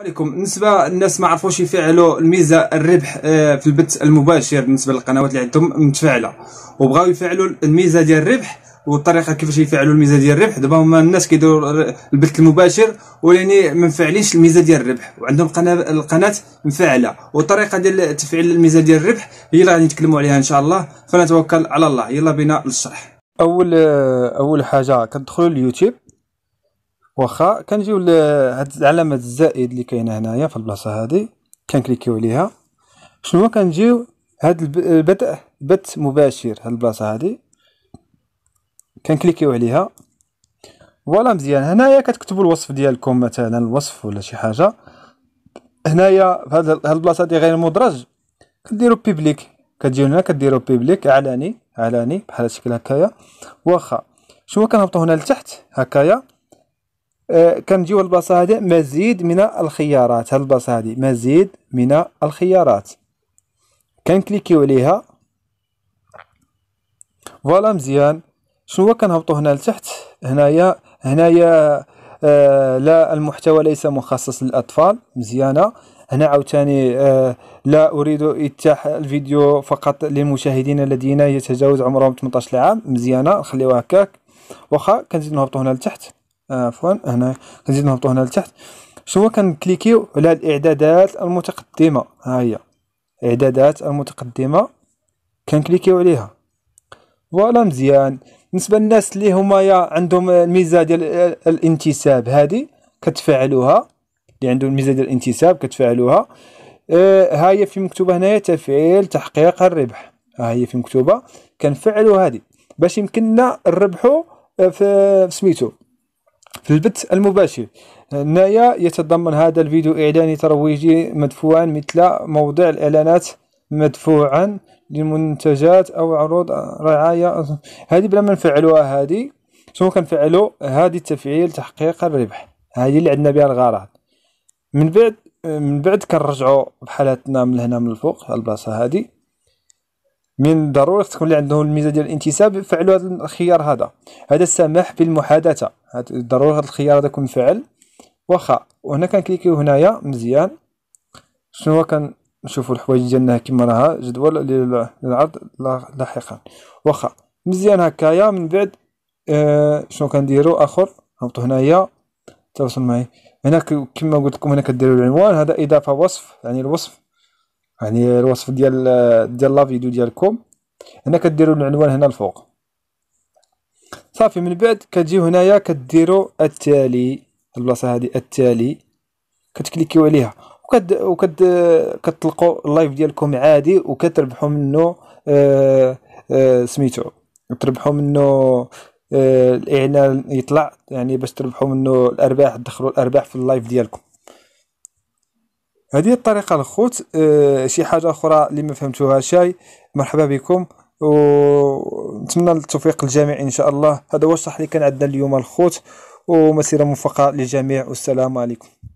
عليكم بالنسبه الناس ما عرفوش يفعلوا الميزه الربح آه، في البث المباشر بالنسبه للقنوات اللي عندهم متفاعله وبغاو يفعلوا الميزه ديال الربح والطريقه كيفاش يفعلوا الميزه ديال الربح دابا هما الناس كيديروا البث المباشر ولاني ما مفعلينش الميزه ديال الربح وعندهم قناه القناه مفعله والطريقه ديال تفعيل الميزه ديال الربح هي اللي غادي نتكلموا عليها ان شاء الله فنتوكل على الله يلا بينا للشرح اول آه، اول حاجه كتدخلوا اليوتيوب واخا كنجيو لهاد العلامه الزائد اللي كاينه هنايا في البلاصه هادي كنكليكيو عليها شنو كنجيو هاد البدء بث مباشر هاد البلاصه هادي كنكليكيو عليها فوالا مزيان هنايا كتكتبوا الوصف ديالكم مثلا الوصف ولا شي حاجه هنايا في هاد البلاصه هذه غير مدرج كديروا بيبليك كتجيو هنا كديروا بيبليك علني علني بحال الشكل هكايا واخا شنو كنهبطوا هنا لتحت هكايا كنجيو للبلاصه هذه مزيد من الخيارات هاد البلاصه هذه مزيد من الخيارات كنكليكيو عليها فوالا مزيان شنو كنهبطوا هنا لتحت هنايا هنايا آه لا المحتوى ليس مخصص للاطفال مزيانه هنا عاوتاني آه لا اريد اتاح الفيديو فقط للمشاهدين الذين يتجاوز عمرهم 18 عام مزيانه نخليوها هكاك واخا كنزيد نهبطوا هنا لتحت عفوا هنا غنزيد نهبطو هنا لتحت سوا كنكليكيو على الاعدادات المتقدمه ها هي اعدادات المتقدمه كنكليكيو عليها فوالا مزيان بالنسبه للناس اللي هما يا عندهم الميزه ديال الانتساب هذه كتفعلوها اللي عنده الميزه ديال الانتساب كتفعلوها آه، ها هي في مكتوبه هنايا تفعيل تحقيق الربح ها هي في مكتوبه كنفعلوا هذه باش يمكننا نربحوا آه، في سميتو في البث المباشر نايا يتضمن هذا الفيديو اعلاني ترويجي مدفوعا مثل موضع الإعلانات مدفوعا للمنتجات أو عروض رعاية هذه بلا ما نفعلوها هذه شنو كنفعلو هذه التفعيل تحقيق الربح هذه اللي عندنا بها الغرض من بعد من بعد كنرجعوا بحالاتنا من هنا من الفوق البلاصه هذه من ضروري تكون اللي عندهم الميزه ديال الانتساب فعلوا هذا الخيار هذا هذا السماح بالمحادثه ضروري هاد الخيار هذا يكون فعل واخا وهنا كنكليكيو هنايا مزيان شنو هو كنشوفوا الحوايج ديالنا كما راها جدول للعرض لاحقا واخا مزيان هكايا من بعد آه شنو كنديرو اخر نهبطو هنايا تواصل معي هنا كما قلت لكم هنا كديروا العنوان هذا اضافه وصف يعني الوصف يعني الوصف ديال ديال لا فيديو ديالكم هنا كديروا العنوان هنا الفوق صافي من بعد كتجي هنايا كديروا التالي البلاصه هذه التالي كتكليكيو عليها وكد وكد كتطلقوا اللايف ديالكم عادي وكتربحوا منه آه آه سميتو تربحوا منه آه الاعلان يطلع يعني باش تربحوا منه الارباح تدخلوا الارباح في اللايف ديالكم هذه الطريقه الخوت آه شي حاجه اخرى اللي ما فهمتوها شاي مرحبا بكم ونتمنى التوفيق للجميع ان شاء الله هذا هو الشرح اللي كان عندنا اليوم الخوت ومسيره موفقه للجميع والسلام عليكم